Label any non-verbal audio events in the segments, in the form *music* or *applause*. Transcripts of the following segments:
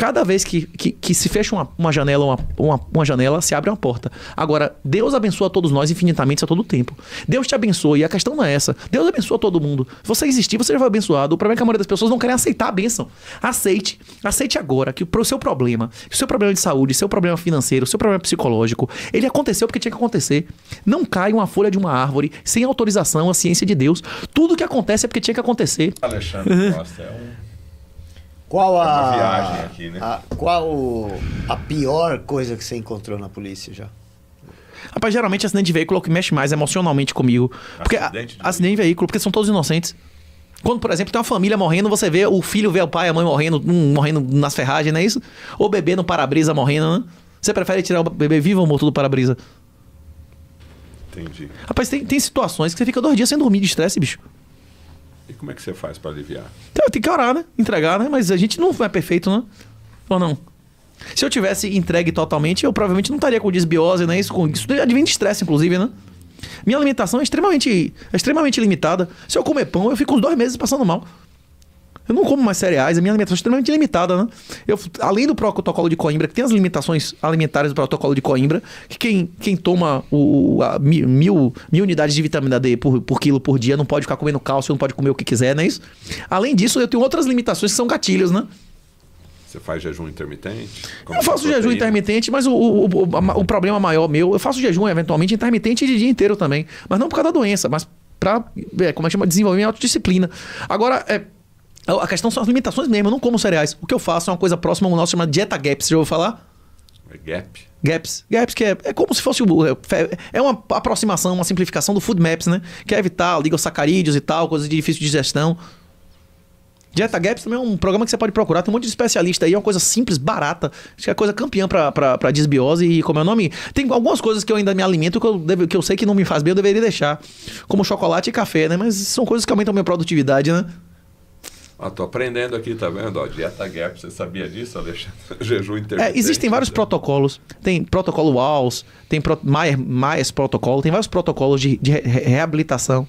Cada vez que, que, que se fecha uma, uma janela, uma, uma, uma, janela, se abre uma porta. Agora, Deus abençoa todos nós infinitamente a todo tempo. Deus te abençoa, e a questão não é essa. Deus abençoa todo mundo. você existir, você já foi abençoado. O problema é que a maioria das pessoas não querem aceitar a bênção. Aceite. Aceite agora que o seu problema, o seu problema de saúde, seu problema financeiro, seu problema psicológico, ele aconteceu porque tinha que acontecer. Não cai uma folha de uma árvore sem autorização, a ciência de Deus. Tudo que acontece é porque tinha que acontecer. Alexandre Costa é um qual a. É viagem aqui, né? A, qual a pior coisa que você encontrou na polícia já? Rapaz, geralmente acidente de veículo é o que mexe mais emocionalmente comigo. Porque acidente de, acidente de veículo, porque são todos inocentes. Quando, por exemplo, tem uma família morrendo, você vê o filho vê o pai, a mãe morrendo, morrendo nas ferragens, não é isso? Ou o bebê no para-brisa morrendo, né? Você prefere tirar o bebê vivo ou morto do para-brisa? Entendi. Rapaz, tem, tem situações que você fica dois dias sem dormir de estresse, bicho. E como é que você faz para aliviar? Então, tem que orar, né? Entregar, né? Mas a gente não é perfeito, né? Ou não? Se eu tivesse entregue totalmente, eu provavelmente não estaria com desbiose, né? Isso, isso advém de estresse, inclusive, né? Minha alimentação é extremamente, é extremamente limitada. Se eu comer pão, eu fico uns dois meses passando mal. Eu não como mais cereais, a minha alimentação é extremamente limitada, né? Eu, além do protocolo de Coimbra, que tem as limitações alimentares do protocolo de Coimbra, que quem, quem toma o, a, mil, mil unidades de vitamina D por, por quilo por dia não pode ficar comendo cálcio, não pode comer o que quiser, não é isso? Além disso, eu tenho outras limitações que são gatilhos, né? Você faz jejum intermitente? eu é faço jejum intermitente, mas o, o, o, o, problema maior meu, eu faço jejum eventualmente intermitente de dia inteiro também. Mas não por causa da doença, mas para, é, como é que chama, desenvolver minha autodisciplina. Agora, é, a questão são as limitações mesmo. Eu não como cereais. O que eu faço é uma coisa próxima ao nosso chamado dieta gaps se já vou falar? É gap. Gaps. Gaps, que é, é como se fosse o. É, é uma aproximação, uma simplificação do food maps, né? Que é evitar sacarídeos e tal, coisas de difícil digestão. Dieta Gaps também é um programa que você pode procurar. Tem um monte de especialista aí. É uma coisa simples, barata. Acho que é coisa campeã pra, pra, pra desbiose. E como é o nome? Tem algumas coisas que eu ainda me alimento que eu, deve, que eu sei que não me faz bem, eu deveria deixar. Como chocolate e café, né? Mas são coisas que aumentam a minha produtividade, né? Ah, tô aprendendo aqui, tá vendo? Ó, dieta gap, você sabia disso, Alexandre? *laughs* Jejum é, intermitente. É, existem né? vários né? protocolos. Tem protocolo Walls. tem pro, Myers, Myers protocolo, tem vários protocolos de, de reabilitação.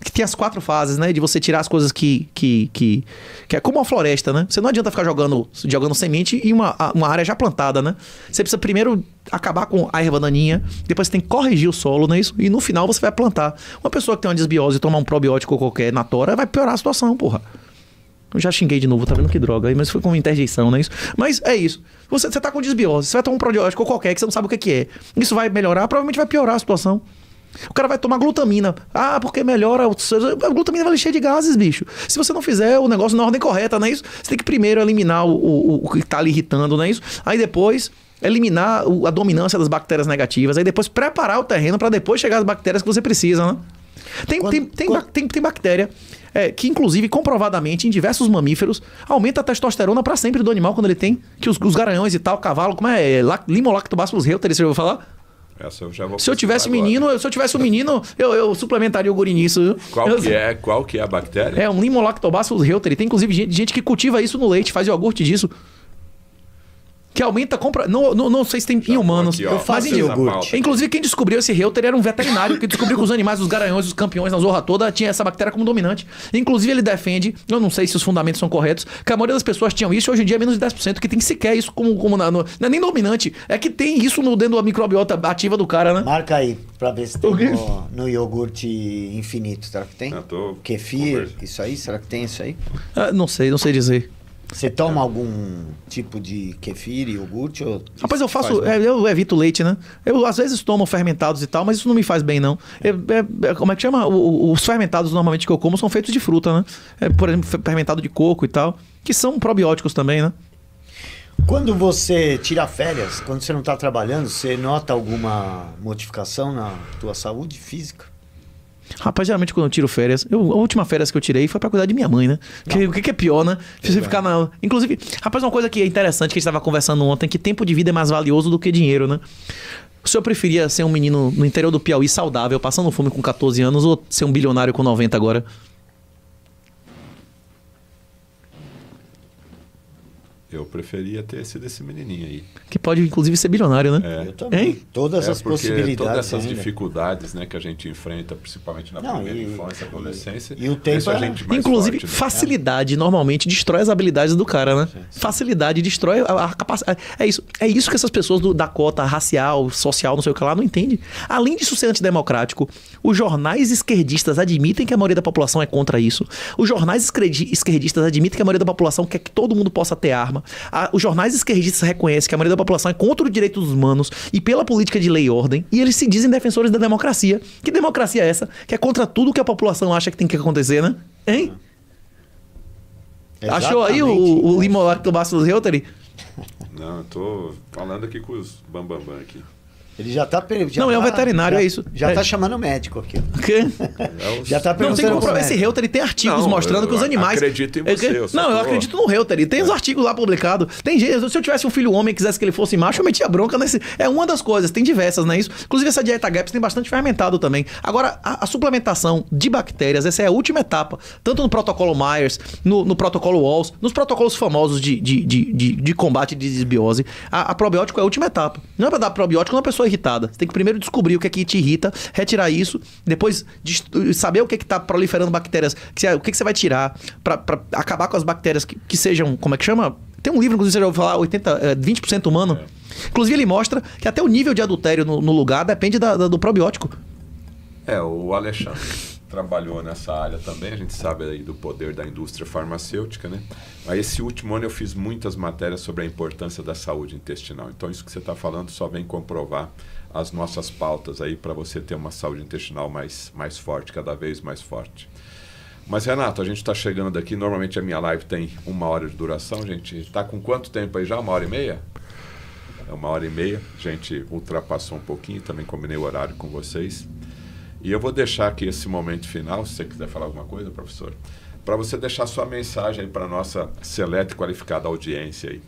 Que tem as quatro fases, né? De você tirar as coisas que, que, que, que. é como uma floresta, né? Você não adianta ficar jogando, jogando semente em uma, uma área já plantada, né? Você precisa primeiro acabar com a erva daninha, depois você tem que corrigir o solo, né? isso? E no final você vai plantar. Uma pessoa que tem uma desbiose e tomar um probiótico qualquer na tora vai piorar a situação, porra. Eu já xinguei de novo, tá vendo que droga aí, mas foi com interjeição, não é isso? Mas é isso. Você, você tá com desbiose, você vai tomar um probiótico qualquer que você não sabe o que, que é. Isso vai melhorar, provavelmente vai piorar a situação. O cara vai tomar glutamina. Ah, porque melhora. A glutamina vai encher de gases, bicho. Se você não fizer o negócio na ordem correta, não é isso? Você tem que primeiro eliminar o, o, o que tá lhe irritando, não é isso? Aí depois eliminar a dominância das bactérias negativas. Aí depois preparar o terreno para depois chegar as bactérias que você precisa, né? Tem, quando, tem, tem, quando... Ba tem, tem bactéria é, que inclusive comprovadamente em diversos mamíferos aumenta a testosterona para sempre do animal quando ele tem, que os, os garanhões e tal, cavalo, como é, é lá limolactobacillus reuteri, você já ouviu falar? Essa eu já vou se eu tivesse menino, se eu tivesse um menino, eu, eu suplementaria o guri nisso. Qual que é? Qual que é a bactéria? É um limolactobacillus reuteri. Tem inclusive gente, gente que cultiva isso no leite, faz iogurte disso que aumenta a compra. Não, não, não sei se tem Já em humanos, aqui, eu faço mas em iogurte. Inclusive, quem descobriu esse Reuter era um veterinário que descobriu que os animais, os garanhões, os campeões na zorra toda, tinha essa bactéria como dominante. Inclusive, ele defende, eu não sei se os fundamentos são corretos, que a maioria das pessoas tinham isso, hoje em dia é menos de 10% que tem sequer isso como, como na, no, não é nem dominante, é que tem isso no dentro da microbiota ativa do cara, né? Marca aí, pra ver se tem no, no, iogurte infinito, será que tem? Eu ah, tô Kefir, isso aí, será que tem isso aí? Ah, não sei, não sei dizer. Você toma algum tipo de kefir, iogurte? Ou Rapaz, eu faço. É, eu evito leite, né? Eu às vezes tomo fermentados e tal, mas isso não me faz bem, não. É. É, é como é que chama? O, os fermentados normalmente que eu como são feitos de fruta, né? É, por exemplo, fermentado de coco e tal, que são probióticos também, né? Quando você tira férias, quando você não está trabalhando, você nota alguma modificação na tua saúde física? Rapaz, geralmente quando eu tiro férias, eu, a última férias que eu tirei foi pra cuidar de minha mãe, né? o que, que é pior, né? É Você ficar na. Inclusive, rapaz, uma coisa que é interessante que a gente tava conversando ontem, que tempo de vida é mais valioso do que dinheiro, né? O senhor preferia ser um menino no interior do Piauí saudável, passando fome com 14 anos, ou ser um bilionário com 90 agora? Eu preferia ter sido esse menininho aí. Que pode, inclusive, ser bilionário, né? É. Eu também. Hein? Todas é, as possibilidades. Todas essas ainda. dificuldades né, que a gente enfrenta, principalmente na Não, primeira e, infância, adolescência. E, e o tempo. É... inclusive, forte, né? facilidade normalmente destrói as habilidades do cara, né? Sim, sim. Facilidade destrói a, a capacidade. É, é isso, é isso que essas pessoas do, da cota racial, social, não sei o que lá, não entendem. Além disso ser antidemocrático, os jornais esquerdistas admitem que a maioria da população é contra isso. Os jornais esquerdistas admitem que a maioria da população quer que todo mundo possa ter arma. A, os jornais esquerdistas reconhecem que a maioria da população é contra o direito dos humanos e pela política de lei e ordem, e eles se dizem defensores da democracia. Que democracia é essa? Que é contra tudo que a população acha que tem que acontecer, né? Hein? Exatamente. Achou aí o, o Limolactobacillus reuteri? Não, eu tô falando aqui com os bambambam bam, bam aqui. Ele já tá. Já não, tá, é um tá- veterinário, já, é isso. Já é. tá chamando o médico aqui. *laughs* já tá perguntando. Não, tem como provar Esse Reuter ele tem artigos não, mostrando eu, que os animais. Acredito em é você. Eu, não, eu acredito no Reuter. Ele tem é. os artigos lá publicados. Tem gente. Se eu tivesse um filho homem e quisesse que ele fosse macho, eu metia bronca nesse. É uma das coisas. Tem diversas, não é isso? Inclusive, essa dieta GAPS tem bastante fermentado também. Agora, a, a, suplementação de bactérias, essa é a última etapa. Tanto no protocolo Myers, no, no protocolo Walls, nos protocolos famosos de, de, de, de, de combate de desbiose. A, a probiótico é a última etapa. Não é pra dar probiótico numa é pessoa irritada. Você tem que primeiro descobrir o que é que te irrita, retirar isso, depois saber o que é que tá proliferando bactérias, que o que, é que você vai tirar pra, pra, acabar com as bactérias que, que sejam, como é que chama? Tem um livro, inclusive, você já ouviu falar, 80, é, 20% humano. É. Inclusive, ele mostra que até o nível de adultério no, no lugar depende da, da, do probiótico. É, o Alexandre trabalhou nessa área também, a gente sabe aí do poder da indústria farmacêutica, né? Mas esse último ano eu fiz muitas matérias sobre a importância da saúde intestinal. Então, isso que você está falando só vem comprovar as nossas pautas aí para você ter uma saúde intestinal mais, mais forte, cada vez mais forte. Mas, Renato, a gente está chegando aqui. Normalmente a minha live tem uma hora de duração. A gente está com quanto tempo aí já? Uma hora e meia? É uma hora e meia. A gente ultrapassou um pouquinho, também combinei o horário com vocês. E eu vou deixar aqui esse momento final, se você quiser falar alguma coisa, professor, para você deixar sua mensagem para a nossa seleta e qualificada audiência aí.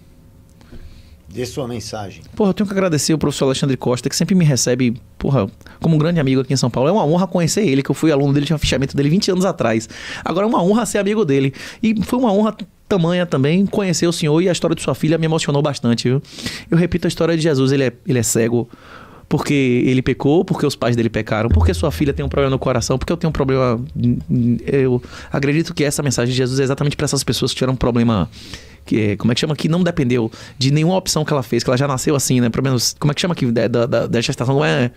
Dê sua mensagem. Porra, eu tenho que agradecer o professor Alexandre Costa, que sempre me recebe, porra, como um grande amigo aqui em São Paulo. É uma honra conhecer ele, que eu fui aluno dele, tinha fichamento dele 20 anos atrás. Agora é uma honra ser amigo dele. E foi uma honra tamanha também conhecer o senhor e a história de sua filha me emocionou bastante, viu? Eu repito a história de Jesus, ele é, ele é cego porque ele pecou, porque os pais dele pecaram, porque sua filha tem um problema no coração, porque eu tenho um problema. Eu acredito que essa mensagem de Jesus é exatamente para essas pessoas que tiveram um problema. Que, é, como é que chama? Que não dependeu de nenhuma opção que ela fez, que ela já nasceu assim, né? Pelo menos. Como é que chama que da, da, da gestação? Como é.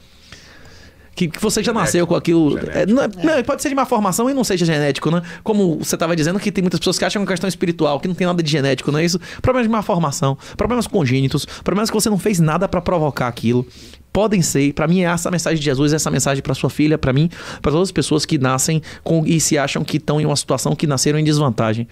Que, que, você genético, já nasceu com aquilo. É, não, é, é, não, pode ser de má formação e não seja genético, né? Como você estava dizendo, que tem muitas pessoas que acham é uma questão espiritual, que não tem nada de genético, não é isso? Problemas de má formação, problemas congênitos, problemas que você não fez nada para provocar aquilo, podem ser. Para mim é essa mensagem de Jesus, é essa mensagem para sua filha, para mim, para todas as pessoas que nascem com, e se acham que estão em uma situação que nasceram em desvantagem.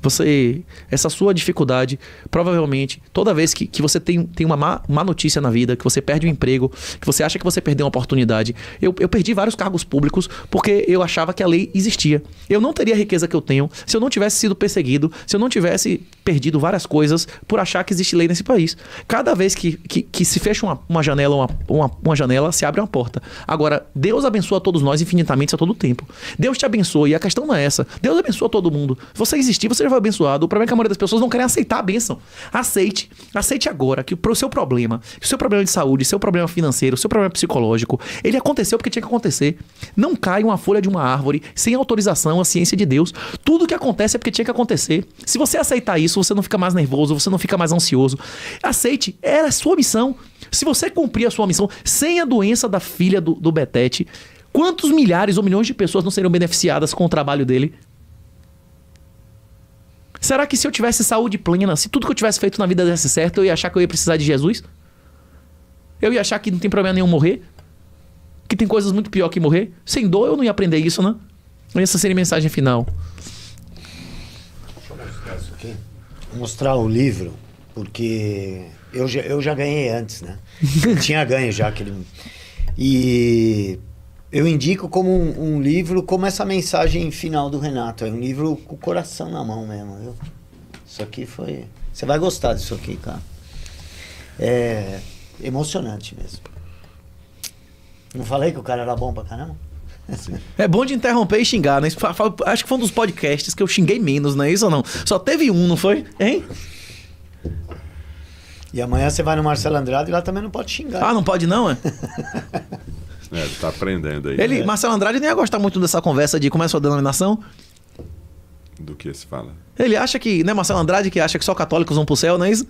Você, essa sua dificuldade, provavelmente, toda vez que, que você tem, tem uma má, má notícia na vida, que você perde o um emprego, que você acha que você perdeu uma oportunidade. Eu, eu perdi vários cargos públicos porque eu achava que a lei existia. Eu não teria a riqueza que eu tenho se eu não tivesse sido perseguido, se eu não tivesse perdido várias coisas por achar que existe lei nesse país. Cada vez que, que, que se fecha uma, uma janela uma uma, uma, janela, se abre uma porta. Agora, Deus abençoa todos nós infinitamente a todo tempo. Deus te abençoa, e a questão não é essa. Deus abençoa todo mundo. Se você existir, você já foi abençoado. O problema é que a maioria das pessoas não querem aceitar a bênção. Aceite. Aceite agora que o seu problema, o seu problema de saúde, o seu problema financeiro, o seu problema psicológico, ele aconteceu porque tinha que acontecer. Não cai uma folha de uma árvore sem autorização, a ciência de Deus. Tudo que acontece é porque tinha que acontecer. Se você aceitar isso, você não fica mais nervoso, você não fica mais ansioso. Aceite, era a sua missão. Se você cumprir a sua missão sem a doença da filha do, do Betete, quantos milhares ou milhões de pessoas não seriam beneficiadas com o trabalho dele? Será que se eu tivesse saúde plena, se tudo que eu tivesse feito na vida desse certo, eu ia achar que eu ia precisar de Jesus? Eu ia achar que não tem problema nenhum morrer? Que tem coisas muito pior que morrer? Sem dor eu não ia aprender isso, né? Essa seria a mensagem final. Deixa eu mostrar isso aqui. Vou mostrar o livro, porque eu já, eu já ganhei antes, né? Eu *laughs* tinha ganho já aquele. E eu indico como um, um, livro, como essa mensagem final do Renato. É um livro com o coração na mão mesmo. Viu? Isso aqui foi. Você vai gostar disso aqui, cara. É emocionante mesmo. Não falei que o cara era bom pra caramba? É bom de interromper e xingar, né? Acho que foi um dos podcasts que eu xinguei menos, não é isso ou não? Só teve um, não foi? Hein? E amanhã você vai no Marcelo Andrade e lá também não pode xingar. Ah, não pode não, é? *laughs* é, ele tá aprendendo aí. Ele, é. Marcelo Andrade nem ia gostar muito dessa conversa de como é a sua denominação. Do que se fala? Ele acha que, né, Marcelo Andrade, que acha que só católicos vão pro céu, não é isso?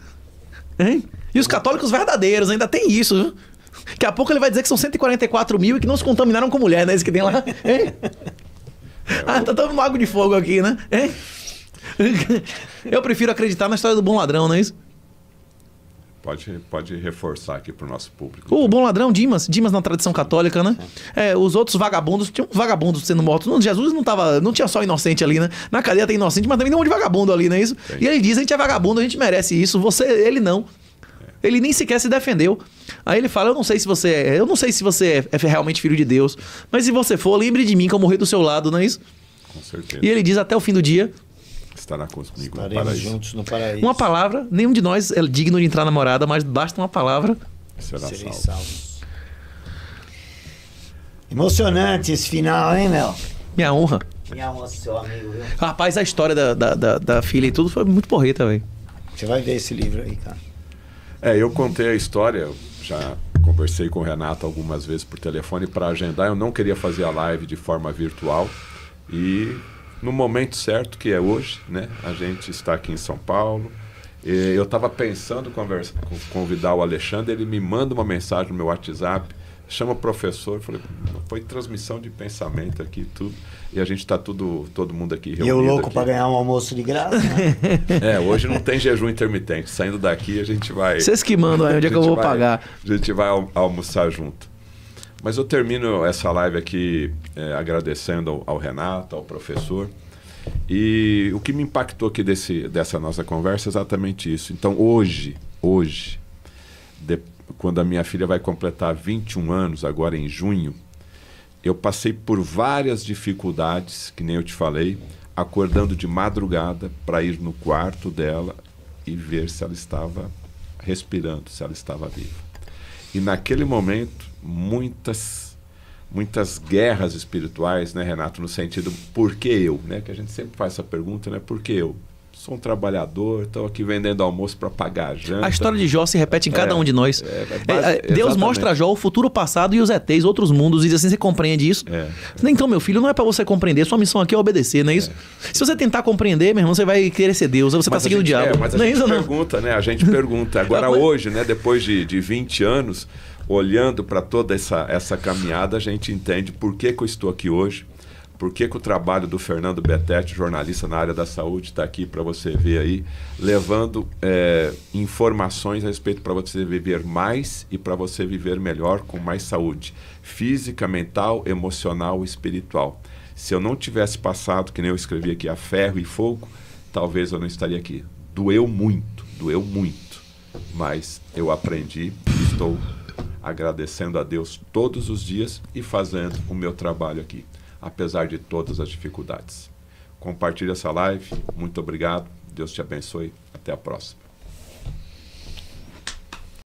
Hein? E os católicos verdadeiros, ainda tem isso, viu? Daqui a pouco ele vai dizer que são 144 mil e que não se contaminaram com mulher, né? Isso que tem lá. *laughs* Hein? É, ah, tá dando mago de fogo aqui, né? Hein? Eu prefiro acreditar na história do bom ladrão, não é isso? Pode, pode reforçar aqui para o nosso público. O bom ladrão, Dimas. Dimas na tradição católica, né? É, os outros vagabundos, tinham vagabundos sendo mortos. Não, Jesus não tava, não tinha só inocente ali, né? Na cadeia tem inocente, mas também tem um monte de vagabundo ali, não é isso? E ele diz, a gente é vagabundo, a gente merece isso. Você, ele não. É. Ele nem sequer se defendeu. Aí ele fala: Eu não sei se você é, eu não sei se você é, é, realmente filho de Deus, mas se você for, lembre de mim que eu morri do seu lado, não é isso? Com certeza. E ele diz: Até o fim do dia, estará comigo no paraíso. juntos no paraíso. Uma palavra, nenhum de nós é digno de entrar na morada, mas basta uma palavra. Será salvo. Emocionante esse final, hein, Mel? Minha honra. Minha honra, seu amigo. Rapaz, a história da, da, da, da filha e tudo foi muito porreta, velho. Você vai ver esse livro aí, cara. É, eu contei a história, já conversei com o Renato algumas vezes por telefone para agendar. Eu não queria fazer a live de forma virtual e no momento certo, que é hoje, né? A gente está aqui em São Paulo. Eu estava pensando conversa, convidar o Alexandre, ele me manda uma mensagem no meu WhatsApp, chama o professor, falei, foi transmissão de pensamento aqui tudo, e a gente está todo mundo aqui reunido. E eu louco para ganhar um almoço de graça? Né? *laughs* é, hoje não tem jejum intermitente, saindo daqui a gente vai... Vocês que mandam aí, onde é que eu vou vai, pagar? A gente vai almoçar junto. Mas eu termino essa live aqui é, agradecendo ao, ao, Renato, ao professor. E o que me impactou aqui desse, dessa nossa conversa é exatamente isso. Então, hoje, hoje, de, quando a minha filha vai completar 21 anos, agora em junho, eu passei por várias dificuldades, que nem eu te falei, acordando de madrugada para ir no quarto dela e ver se ela estava respirando, se ela estava viva. E naquele momento, muitas muitas guerras espirituais, né, Renato, no sentido por que eu, né? Que a gente sempre faz essa pergunta, né? Por que eu? sou um trabalhador, estou aqui vendendo almoço para pagar a janta. A história de Jó se repete em cada é, um de nós. É, é, é, é Deus exatamente. mostra a Jó o futuro passado e os ETs, outros mundos, e assim: você compreende isso? É. Então, meu filho, não é para você compreender, sua missão aqui é obedecer, não é isso? Se você tentar compreender, meu irmão, você vai querer ser Deus, você está seguindo gente, o diabo. mas a não gente pergunta, né? A gente pergunta. *laughs* Agora, hoje, né, depois de, de 20 anos, olhando para toda essa, essa caminhada, a gente entende por que, que eu estou aqui hoje por que, que o trabalho do Fernando Betete, jornalista na área da saúde, está aqui para você ver aí, levando é, informações a respeito para você viver mais e para você viver melhor com mais saúde física, mental, emocional, espiritual. Se eu não tivesse passado, que nem eu escrevi aqui, a ferro e fogo, talvez eu não estaria aqui. Doeu muito, doeu muito, mas eu aprendi e estou agradecendo a Deus todos os dias e fazendo o meu trabalho aqui apesar de todas as dificuldades. Compartilhe essa live. Muito obrigado. Deus te abençoe. Até a próxima.